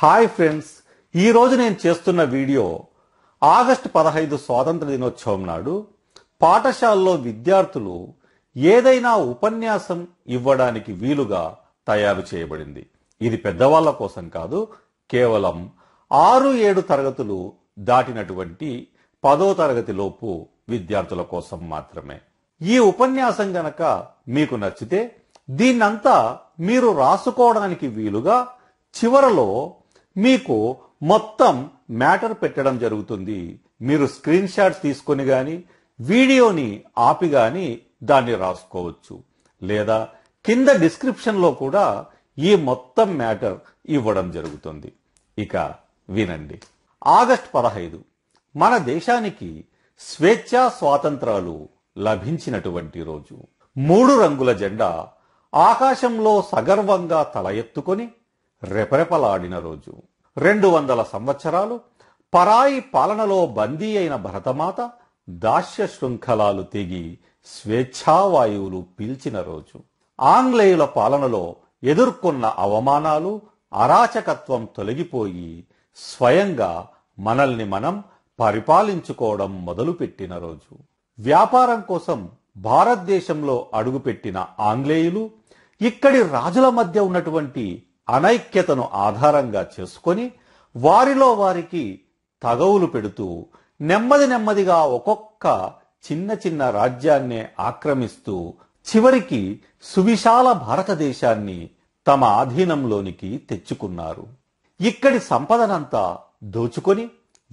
hi friends ఈరోజు నేను చేస్తున్న వీడియో ఆగస్టు పదహైదు స్వాతంత్ర దినోత్సవం నాడు పాఠశాలలో విద్యార్థులు ఏదైనా ఉపన్యాసం ఇవ్వడానికి వీలుగా తయారు చేయబడింది ఇది పెద్దవాళ్ల కోసం కాదు కేవలం ఆరు ఏడు తరగతులు దాటినటువంటి పదో తరగతిలోపు విద్యార్థుల కోసం మాత్రమే ఈ ఉపన్యాసం గనక మీకు నచ్చితే దీన్నంతా మీరు రాసుకోవడానికి వీలుగా చివరలో మీకు మొత్తం మ్యాటర్ పెట్టడం జరుగుతుంది మీరు స్క్రీన్ షాట్స్ తీసుకొని గాని వీడియోని ఆపి గాని దాన్ని రాసుకోవచ్చు లేదా కింద డిస్క్రిప్షన్లో కూడా ఈ మొత్తం మ్యాటర్ ఇవ్వడం జరుగుతుంది ఇక వినండి ఆగస్ట్ పదహైదు మన దేశానికి స్వేచ్ఛా స్వాతంత్రాలు లభించినటువంటి రోజు మూడు రంగుల జెండా ఆకాశంలో సగర్వంగా తల ఎత్తుకొని రెపరెపలాడిన రోజు రెండు వందల సంవత్సరాలు పరాయి పాలనలో బందీ అయిన భరతమాత దాస్య శృంఖలాలు తెగి స్వేచ్ఛావాయువులు పీల్చిన రోజు ఆంగ్లేయుల పాలనలో ఎదుర్కొన్న అవమానాలు అరాచకత్వం తొలగిపోయి స్వయంగా మనల్ని మనం పరిపాలించుకోవడం మొదలుపెట్టిన రోజు వ్యాపారం కోసం భారతదేశంలో అడుగుపెట్టిన ఆంగ్లేయులు ఇక్కడి రాజుల మధ్య ఉన్నటువంటి అనైక్యతను ఆధారంగా చేసుకొని వారిలో వారికి తగవులు పెడుతూ నెమ్మది నెమ్మదిగా ఒక్కొక్క చిన్న చిన్న రాజ్యాన్నే ఆక్రమిస్తూ చివరికి సువిశాల భారతదేశాన్ని తమ ఆధీనంలోనికి తెచ్చుకున్నారు ఇక్కడి సంపదనంతా దోచుకొని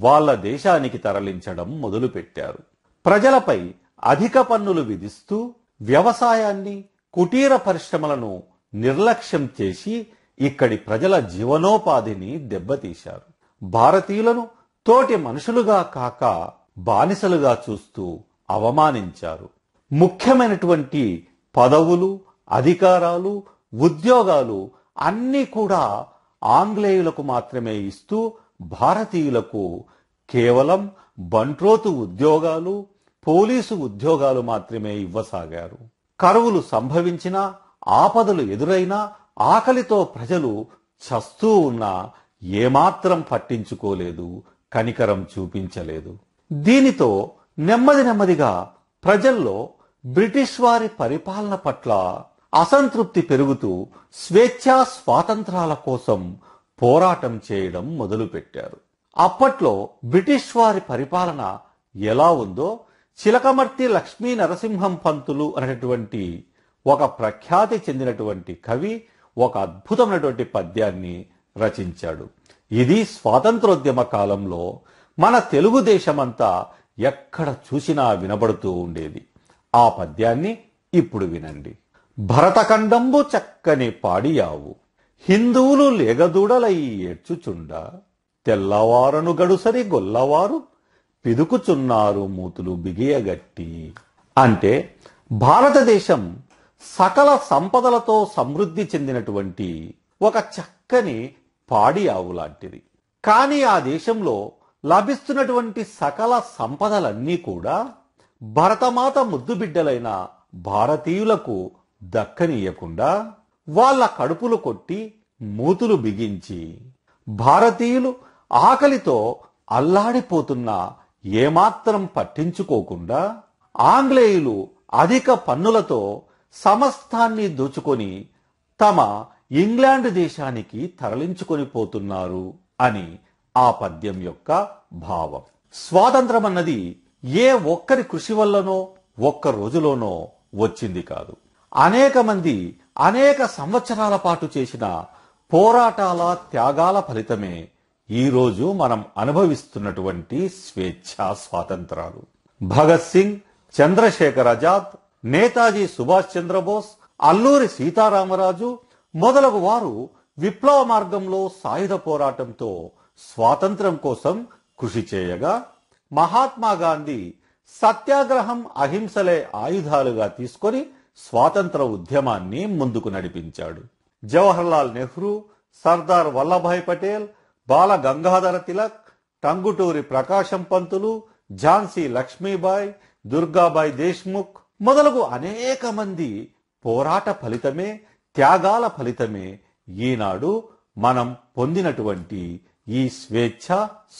వాళ్ల దేశానికి తరలించడం మొదలుపెట్టారు ప్రజలపై అధిక పన్నులు విధిస్తూ వ్యవసాయాన్ని కుటీర పరిశ్రమలను నిర్లక్ష్యం చేసి ఇక్కడి ప్రజల జీవనోపాధిని దెబ్బతీశారు భారతీయులను తోటి మనుషులుగా కాక బానిసలుగా చూస్తూ అవమానించారు ముఖ్యమైనటువంటి పదవులు అధికారాలు ఉద్యోగాలు అన్నీ కూడా ఆంగ్లేయులకు మాత్రమే ఇస్తూ భారతీయులకు కేవలం బంట్రోతు ఉద్యోగాలు పోలీసు ఉద్యోగాలు మాత్రమే ఇవ్వసాగారు కరువులు సంభవించినా ఆపదలు ఎదురైనా ఆకలితో ప్రజలు చస్తూ ఉన్నా ఏమాత్రం పట్టించుకోలేదు కనికరం చూపించలేదు దీనితో నెమ్మది నెమ్మదిగా ప్రజల్లో బ్రిటిష్ వారి పరిపాలన పట్ల అసంతృప్తి పెరుగుతూ స్వేచ్ఛా స్వాతంత్రాల కోసం పోరాటం చేయడం మొదలుపెట్టారు అప్పట్లో బ్రిటిష్ వారి పరిపాలన ఎలా ఉందో చిలకమర్తి లక్ష్మీ నరసింహం పంతులు అనేటువంటి ఒక ప్రఖ్యాతి చెందినటువంటి కవి ఒక అద్భుతమైనటువంటి పద్యాన్ని రచించాడు ఇది స్వాతంత్రోద్యమ కాలంలో మన తెలుగుదేశమంతా ఎక్కడ చూసినా వినబడుతూ ఉండేది ఆ పద్యాన్ని ఇప్పుడు వినండి భరతఖండంబు చక్కని పాడియావు హిందువులు లేగదూడలై ఏడ్చుచుండ తెల్లవారను గడుసరి గొల్లవారు పిదుకుచున్నారు మూతులు బిగియగట్టి అంటే భారతదేశం సకల సంపదలతో సమృద్ధి చెందినటువంటి ఒక చక్కని పాడి ఆవు లాంటిది కానీ ఆ దేశంలో లభిస్తున్నటువంటి సకల సంపదలన్నీ కూడా భరతమాత ముద్దుబిడ్డలైన భారతీయులకు దక్కనీయకుండా వాళ్ళ కడుపులు కొట్టి మూతులు బిగించి భారతీయులు ఆకలితో అల్లాడిపోతున్నా ఏమాత్రం పట్టించుకోకుండా ఆంగ్లేయులు అధిక పన్నులతో సమస్తాన్ని దోచుకొని తమ ఇంగ్లాండ్ దేశానికి తరలించుకొని పోతున్నారు అని ఆ పద్యం యొక్క భావం స్వాతంత్రం అన్నది ఏ ఒక్కరి కృషి వల్లనో ఒక్క రోజులోనో వచ్చింది కాదు అనేక మంది అనేక సంవత్సరాల పాటు చేసిన పోరాటాల త్యాగాల ఫలితమే ఈరోజు మనం అనుభవిస్తున్నటువంటి స్వేచ్ఛా స్వాతంత్రాలు భగత్ సింగ్ చంద్రశేఖర్ ఆజాద్ నేతాజీ సుభాష్ చంద్రబోస్ అల్లూరి సీతారామరాజు మొదలగు వారు విప్లవ మార్గంలో సాయుధ పోరాటంతో స్వాతంత్రం కోసం కృషి చేయగా మహాత్మా గాంధీ సత్యాగ్రహం అహింసలే ఆయుధాలుగా తీసుకొని స్వాతంత్ర ఉద్యమాన్ని ముందుకు నడిపించాడు జవహర్లాల్ నెహ్రూ సర్దార్ వల్లభాయ్ పటేల్ బాల గంగాధర తిలక్ టంగుటూరి ప్రకాశం పంతులు ఝాన్సీ లక్ష్మీబాయ్ దుర్గాబాయ్ దేశ్ముఖ్ మొదలగు అనేక మంది పోరాట ఫలితమే త్యాగాల ఫలితమే ఈనాడు మనం పొందినటువంటి ఈ స్వేచ్ఛ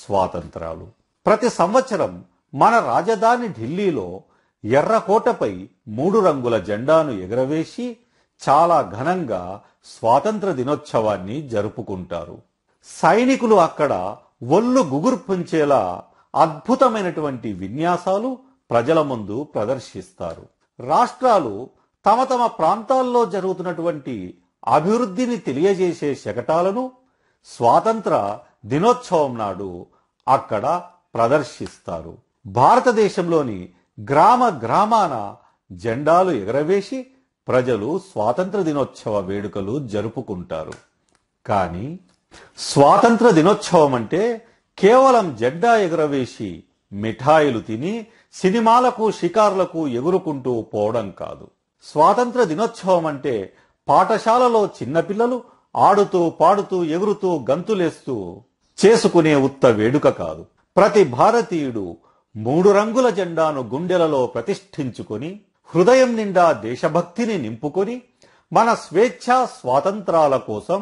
స్వాతంత్రాలు ప్రతి సంవత్సరం మన రాజధాని ఢిల్లీలో ఎర్రకోటపై మూడు రంగుల జెండాను ఎగరవేసి చాలా ఘనంగా స్వాతంత్ర దినోత్సవాన్ని జరుపుకుంటారు సైనికులు అక్కడ ఒళ్ళు గుగుర్పుంచేలా అద్భుతమైనటువంటి విన్యాసాలు ప్రజల ముందు ప్రదర్శిస్తారు రాష్ట్రాలు తమ తమ ప్రాంతాల్లో జరుగుతున్నటువంటి అభివృద్ధిని తెలియజేసే శకటాలను స్వాతంత్ర దినోత్సవం నాడు అక్కడ ప్రదర్శిస్తారు భారతదేశంలోని గ్రామ గ్రామాన జెండాలు ఎగరవేసి ప్రజలు స్వాతంత్ర దినోత్సవ వేడుకలు జరుపుకుంటారు కానీ స్వాతంత్ర దినోత్సవం అంటే కేవలం జెండా ఎగరవేసి మిఠాయిలు తిని సినిమాలకు షికార్లకు ఎగురుకుంటూ పోవడం కాదు స్వాతంత్ర దినోత్సవం అంటే పాఠశాలలో చిన్నపిల్లలు ఆడుతూ పాడుతూ ఎగురుతూ గంతులేస్తూ చేసుకునే ఉత్త వేడుక కాదు ప్రతి భారతీయుడు మూడు రంగుల జెండాను గుండెలలో ప్రతిష్ఠించుకొని హృదయం నిండా దేశభక్తిని నింపుకొని మన స్వేచ్ఛా స్వాతంత్రాల కోసం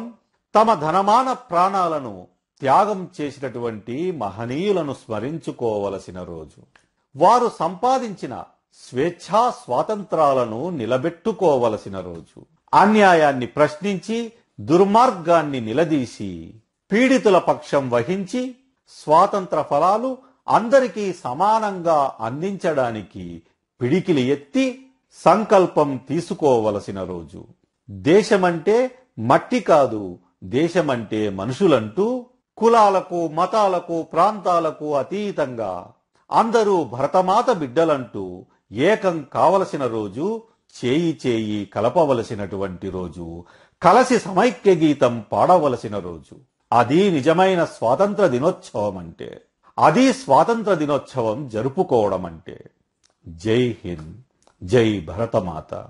తమ ధనమాన ప్రాణాలను త్యాగం చేసినటువంటి మహనీయులను స్మరించుకోవలసిన రోజు వారు సంపాదించిన స్వేచ్ఛా స్వాతంత్రాలను నిలబెట్టుకోవలసిన రోజు అన్యాయాన్ని ప్రశ్నించి దుర్మార్గాన్ని నిలదీసి పీడితుల పక్షం వహించి స్వాతంత్ర ఫలాలు అందరికీ సమానంగా అందించడానికి పిడికిలి ఎత్తి సంకల్పం తీసుకోవలసిన రోజు దేశమంటే మట్టి కాదు దేశమంటే మనుషులంటూ కులాలకు మతాలకు ప్రాంతాలకు అతీతంగా అందరూ భరతమాత బిడ్డలంటూ ఏకం కావలసిన రోజు చేయి చేయి కలపవలసినటువంటి రోజు కలసి సమైక్య గీతం పాడవలసిన రోజు అది నిజమైన స్వాతంత్ర దినోత్సవం అంటే అది స్వాతంత్ర దినోత్సవం జరుపుకోవడం అంటే జై హింద్ జై భరతమాత